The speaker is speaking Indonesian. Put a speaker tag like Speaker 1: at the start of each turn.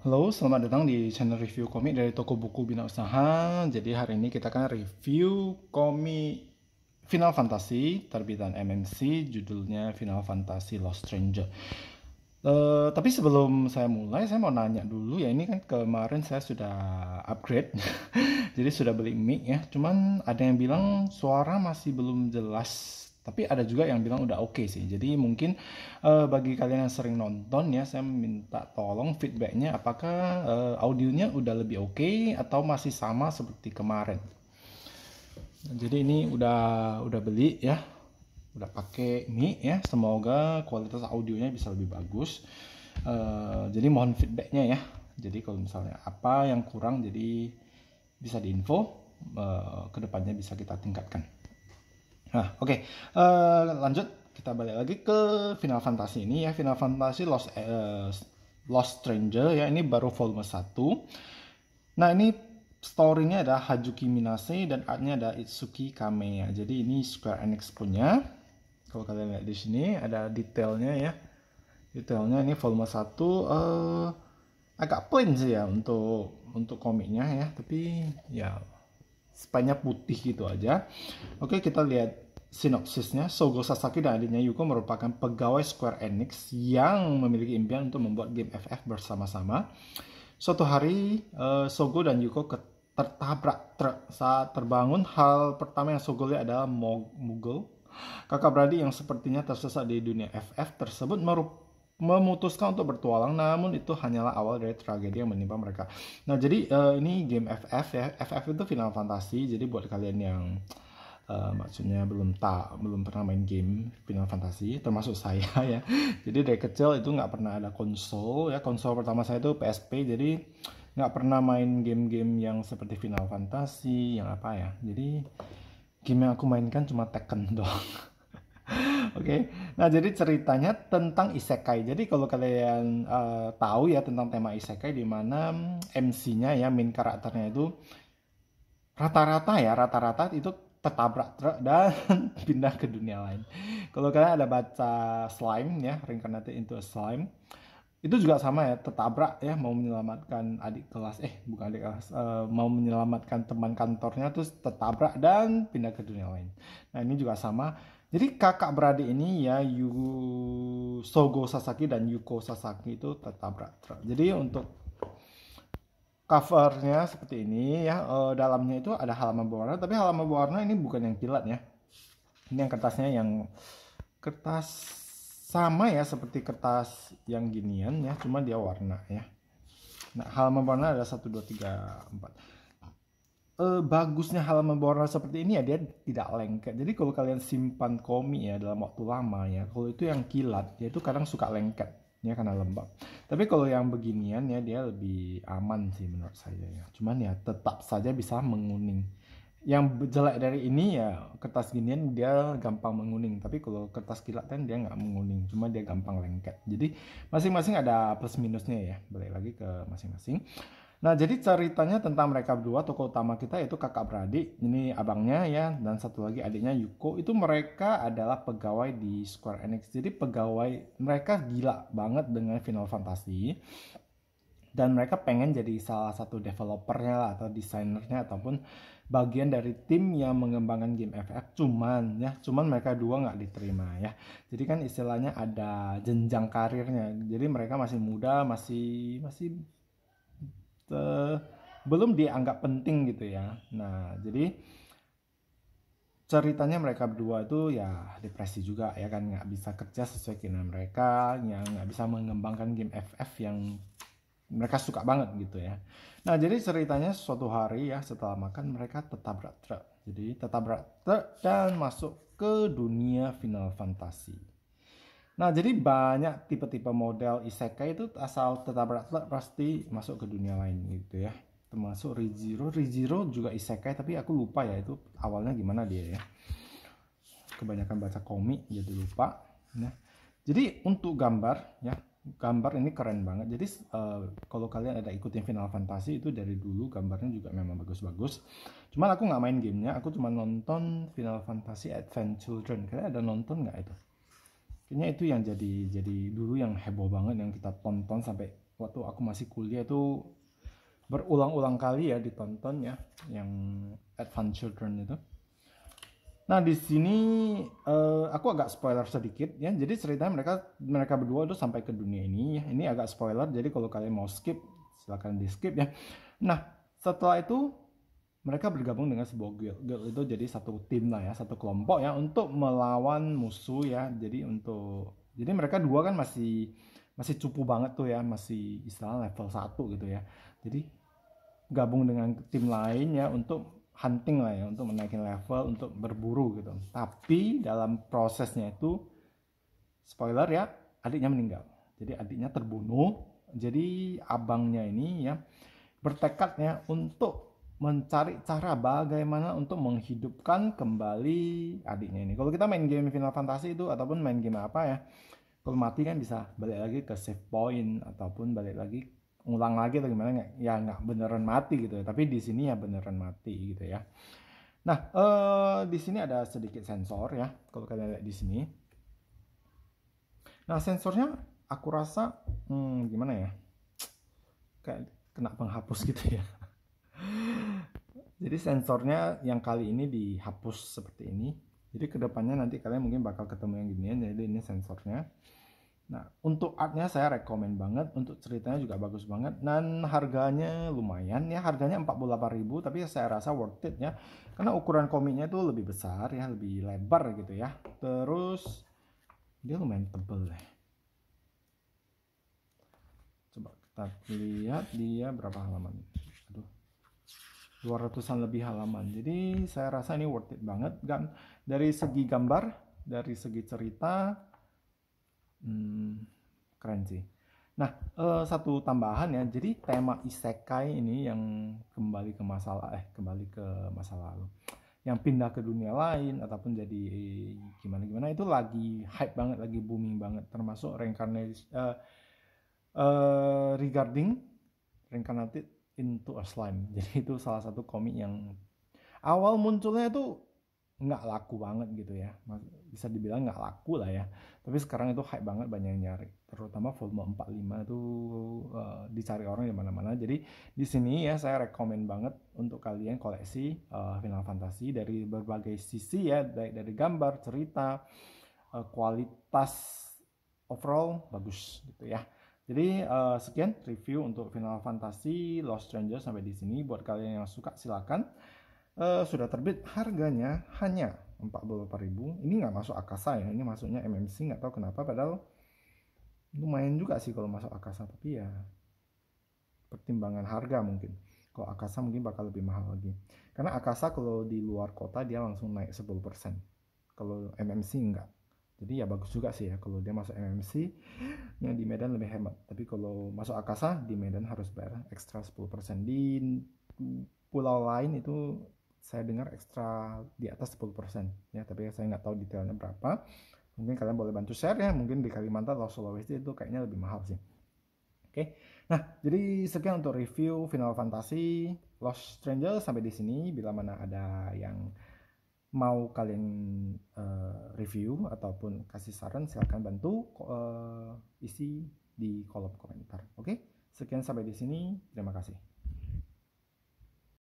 Speaker 1: Halo, selamat datang di channel review komik dari toko buku Bina Usaha. Jadi hari ini kita akan review komik Final Fantasy terbitan MMC, judulnya Final Fantasy Lost Stranger. Uh, tapi sebelum saya mulai, saya mau nanya dulu ya ini kan kemarin saya sudah upgrade, jadi sudah beli mic ya. Cuman ada yang bilang suara masih belum jelas tapi ada juga yang bilang udah oke okay sih jadi mungkin uh, bagi kalian yang sering nonton ya saya minta tolong feedbacknya apakah uh, audionya udah lebih oke okay, atau masih sama seperti kemarin jadi ini udah udah beli ya udah pakai ini ya semoga kualitas audionya bisa lebih bagus uh, jadi mohon feedbacknya ya jadi kalau misalnya apa yang kurang jadi bisa diinfo uh, kedepannya bisa kita tingkatkan Nah, oke. Okay. Uh, eh, lanjut kita balik lagi ke Final Fantasy ini ya. Final Fantasy Lost uh, Lost Stranger ya. Ini baru volume 1. Nah, ini story-nya ada Hajuki Minase dan art-nya ada Itsuki Kame ya. Jadi ini Square Enix punya. Kalau kalian lihat di sini ada detailnya ya. Detailnya ini volume 1 uh, eh, agak plain sih ya untuk untuk komiknya ya, tapi ya spanya putih gitu aja. Oke, kita lihat sinopsisnya. Sogo Sasaki dan adiknya Yuko merupakan pegawai Square Enix yang memiliki impian untuk membuat game FF bersama-sama. Suatu hari, uh, Sogo dan Yuko tertabrak truk. Saat terbangun, hal pertama yang Sogo lihat adalah Mog Kakak beradik yang sepertinya tersesat di dunia FF tersebut merupakan memutuskan untuk bertualang namun itu hanyalah awal dari tragedi yang menimpa mereka. Nah, jadi uh, ini game FF ya. FF itu Final Fantasy. Jadi buat kalian yang uh, maksudnya belum tak belum pernah main game Final Fantasy termasuk saya ya. Jadi dari kecil itu nggak pernah ada konsol ya. Konsol pertama saya itu PSP. Jadi nggak pernah main game-game yang seperti Final Fantasy yang apa ya. Jadi game yang aku mainkan cuma Tekken doang Oke. Okay. Nah, jadi ceritanya tentang isekai. Jadi kalau kalian uh, tahu ya tentang tema isekai di mana MC-nya ya main karakternya itu rata-rata ya, rata-rata itu tertabrak truk dan pindah ke dunia lain. Kalau kalian ada baca slime ya, reincarnated into a slime, itu juga sama ya, tertabrak ya mau menyelamatkan adik kelas, eh bukan adik kelas, uh, mau menyelamatkan teman kantornya terus tertabrak dan pindah ke dunia lain. Nah ini juga sama jadi kakak beradik ini ya Yu Sogo Sasaki dan Yuko Sasaki itu tertabrak truk. Jadi untuk covernya seperti ini ya e, dalamnya itu ada halaman berwarna tapi halaman berwarna ini bukan yang kilat ya. Ini yang kertasnya yang kertas sama ya seperti kertas yang ginian ya cuma dia warna ya. Nah, halaman berwarna ada 1 2 3 4 uh, bagusnya halaman berwarna seperti ini ya dia tidak lengket. Jadi kalau kalian simpan komik ya dalam waktu lama ya, kalau itu yang kilat, ya itu kadang suka lengket ya karena lembab. Tapi kalau yang beginian ya dia lebih aman sih menurut saya ya. Cuman ya tetap saja bisa menguning. Yang jelek dari ini ya kertas ginian dia gampang menguning. Tapi kalau kertas kilat kan dia nggak menguning, cuma dia gampang lengket. Jadi masing-masing ada plus minusnya ya. Balik lagi ke masing-masing. Nah, jadi ceritanya tentang mereka berdua, tokoh utama kita itu kakak beradik, ini abangnya ya, dan satu lagi adiknya Yuko. Itu mereka adalah pegawai di Square Enix. Jadi pegawai mereka gila banget dengan Final Fantasy. Dan mereka pengen jadi salah satu developernya lah, atau desainernya ataupun bagian dari tim yang mengembangkan game FF cuman ya cuman mereka dua nggak diterima ya jadi kan istilahnya ada jenjang karirnya jadi mereka masih muda masih masih Eh, belum dianggap penting gitu ya. Nah, jadi ceritanya mereka berdua itu ya depresi juga ya kan nggak bisa kerja sesuai keinginan mereka, yang nggak bisa mengembangkan game FF yang mereka suka banget gitu ya. Nah, jadi ceritanya suatu hari ya setelah makan mereka tetap truk. Jadi tetap truk dan masuk ke dunia Final Fantasy. Nah, jadi banyak tipe-tipe model isekai itu asal tetap pasti masuk ke dunia lain gitu ya. Termasuk Rijiro, Rijiro juga isekai tapi aku lupa ya itu awalnya gimana dia ya. Kebanyakan baca komik jadi lupa. Nah, jadi untuk gambar ya, gambar ini keren banget. Jadi uh, kalau kalian ada ikutin Final Fantasy itu dari dulu gambarnya juga memang bagus-bagus. Cuman aku nggak main gamenya, aku cuma nonton Final Fantasy Advent Children. Kalian ada nonton nggak itu? kayaknya itu yang jadi jadi dulu yang heboh banget yang kita tonton sampai waktu aku masih kuliah itu berulang-ulang kali ya ditonton ya yang Advent Children itu. Nah di sini uh, aku agak spoiler sedikit ya. Jadi ceritanya mereka mereka berdua itu sampai ke dunia ini. Ya. Ini agak spoiler. Jadi kalau kalian mau skip silahkan di skip ya. Nah setelah itu mereka bergabung dengan sebuah guild. Guild itu jadi satu tim lah ya, satu kelompok ya untuk melawan musuh ya. Jadi untuk jadi mereka dua kan masih masih cupu banget tuh ya, masih istilah level 1 gitu ya. Jadi gabung dengan tim lain ya untuk hunting lah ya, untuk menaikin level, untuk berburu gitu. Tapi dalam prosesnya itu spoiler ya, adiknya meninggal. Jadi adiknya terbunuh. Jadi abangnya ini ya bertekadnya untuk mencari cara bagaimana untuk menghidupkan kembali adiknya ini. Kalau kita main game Final Fantasy itu ataupun main game apa ya, kalau mati kan bisa balik lagi ke save point ataupun balik lagi ulang lagi atau gimana nggak ya nggak beneran mati gitu ya tapi di sini ya beneran mati gitu ya nah eh, di sini ada sedikit sensor ya kalau kalian lihat di sini nah sensornya aku rasa hmm, gimana ya kayak kena penghapus gitu ya Jadi sensornya yang kali ini dihapus seperti ini. Jadi kedepannya nanti kalian mungkin bakal ketemu yang ginian. Jadi ini sensornya. Nah untuk artnya saya rekomen banget. Untuk ceritanya juga bagus banget. Dan harganya lumayan ya. Harganya 48.000 tapi saya rasa worth it ya. Karena ukuran komiknya itu lebih besar ya. Lebih lebar gitu ya. Terus dia lumayan tebel deh. Coba kita lihat dia berapa halaman. 200-an lebih halaman. Hmm. Jadi saya rasa ini worth it banget. kan dari segi gambar, dari segi cerita, hmm, keren sih. Nah, eh, satu tambahan ya. Jadi tema isekai ini yang kembali ke masalah, eh kembali ke masa lalu. Yang pindah ke dunia lain ataupun jadi eh, gimana-gimana itu lagi hype banget, lagi booming banget. Termasuk reincarnation, eh, eh, regarding reincarnated Into a Slime. Jadi itu salah satu komik yang awal munculnya itu nggak laku banget gitu ya. Bisa dibilang nggak laku lah ya. Tapi sekarang itu hype banget banyak yang nyari. Terutama volume 45 itu uh, dicari orang di mana-mana. Jadi di sini ya saya rekomend banget untuk kalian koleksi uh, Final Fantasy dari berbagai sisi ya, baik dari gambar, cerita, uh, kualitas overall bagus gitu ya. Jadi uh, sekian review untuk Final Fantasy Lost Stranger sampai di sini. Buat kalian yang suka silakan. Uh, sudah terbit harganya hanya 40 ribu. Ini nggak masuk Akasa ya. Ini masuknya MMC nggak tahu kenapa. Padahal lumayan juga sih kalau masuk Akasa. Tapi ya pertimbangan harga mungkin. Kalau Akasa mungkin bakal lebih mahal lagi. Karena Akasa kalau di luar kota dia langsung naik 10%. Kalau MMC nggak jadi ya bagus juga sih ya kalau dia masuk MMC yang di Medan lebih hemat tapi kalau masuk Akasa di Medan harus bayar ekstra 10% di pulau lain itu saya dengar ekstra di atas 10% ya tapi saya nggak tahu detailnya berapa mungkin kalian boleh bantu share ya mungkin di Kalimantan atau Sulawesi itu kayaknya lebih mahal sih oke nah jadi sekian untuk review Final Fantasy Lost Stranger sampai di sini bila mana ada yang mau kalian uh, review ataupun kasih saran silahkan bantu uh, isi di kolom komentar. Oke, okay? sekian sampai di sini. Terima kasih.